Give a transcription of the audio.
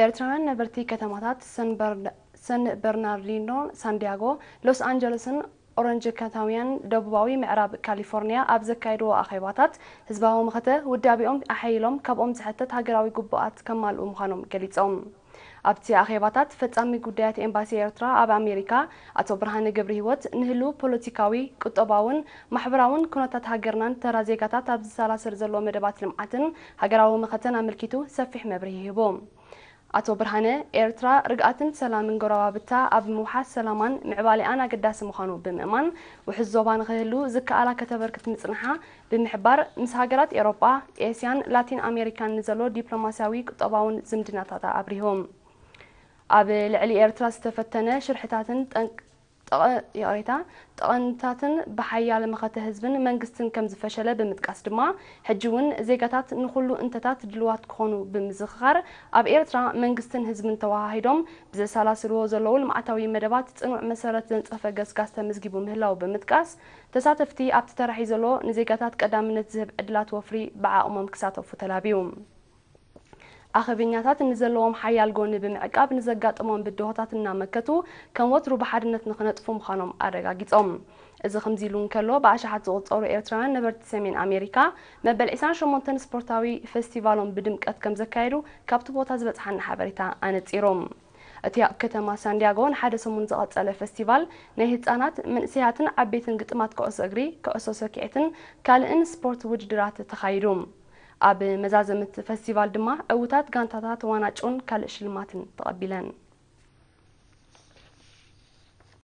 ኤርትራውያን ነበርቲ ከተማታት ሰን በርናርዲኖ፣ ሳንዲያጎ፣ ሎስ አንጀለስን ኦረንጅ ከተማያን ደቡባዊ ምዕራብ ካሊፎርኒያ ኣብ ዘካየድዎ ኣኼባታት ህዝባዊ ምኽተ ውዳቢኦም ኣሓይሎም ካብኦም ዝሕተት ሃገራዊ ጉቡኣት ከማልኡ ምዃኖም ገሊፆም ኣብቲ ኣኼባታት ፈፃሚ ጉዳያት ኤምባሲ ኤርትራ ኣብ ኣሜሪካ ኣቶ ብርሃነ ገብሪ ሂወት ንህሉ ፖለቲካዊ ቁጠባውን ማሕበራውን ኩነታት ሃገርናን ተራ ዜጋታት ኣብ ዝሳላሰር ዘሎ መደባት ልምዓትን ሃገራዊ ምኸተን ኣመልኪቱ ሰፊሕ መብርሂ ሂቦም ኣቶ ብርሃነ ኤርትራ ርግኣትን ሰላምን ጎረባብታ ኣብ ምውሓት ሰላማን ምዕባሊኣን ኣገዳሲ ምዃኑ ብምእማን ውሕስ ዞባ ንክህሉ ዝከኣላ ከተበርክት ምፅንሓ ብምሕባር ምስ ሃገራት ኤሮጳ ኤስያን ላቲን ኣሜሪካን ንዘሎ ዲፕሎማስያዊ ቁጠባውን ዝምድናታት ኣብሪሆም ኣብ ልዕሊ ኤርትራ ዝተፈተነ ሽርሕታትን ጥቕኢታን ጥቐንታትን ብሓያለ መኸተ ህዝብን መንግስትን ከም ዝፈሸለ ብምጥቃስ ድማ ሕጂ እውን ዜጋታት ንኩሉ እንተታት ድልዋት ክኾኑ ብምዝኽኻር ኣብ ኤርትራ መንግስትን ህዝብን ተዋሂዶም ብዘሳላስልዎ ዘለዉ ልምዓታዊ መደባት ፅኑዕ መሰረት ዘንፀፈ ገስጋስ ተመዝጊቡ ምህላው ብምጥቃስ ተሳተፍቲ ኣብቲ ተራሒ ዘሎ ንዜጋታት ቀዳምነት ዝህብ ዕድላት ወፍሪ ብዓቕሞም ክሳተፉ ተላቢዩ أخبينياتات نزلوهم حيا الجون بمعقاب نزقات أمام بالدهاتات النامكتو كان وطرو بحرنة نخنات فم خانم أرقا جيت أم إذا خمزي لون كلو بعشا حد زغط أورو إيرتران نبرت سامين أمريكا ما بل إسان شو منتن سبورتاوي فستيفالون بدم كتكم زكايرو كابتو بوتاز بتحن حبريتا أنت إيروم أتيا كتما سان دياغو نحادة سمون زغط على فستيفال نهيت أنات من سيهاتن عبيتن قطمات ኣብ መዛዘምት ፈስቲቫል ድማ እውታት ጋንታታት ዋናጮን ካልእ ሽልማትን ተቐቢለን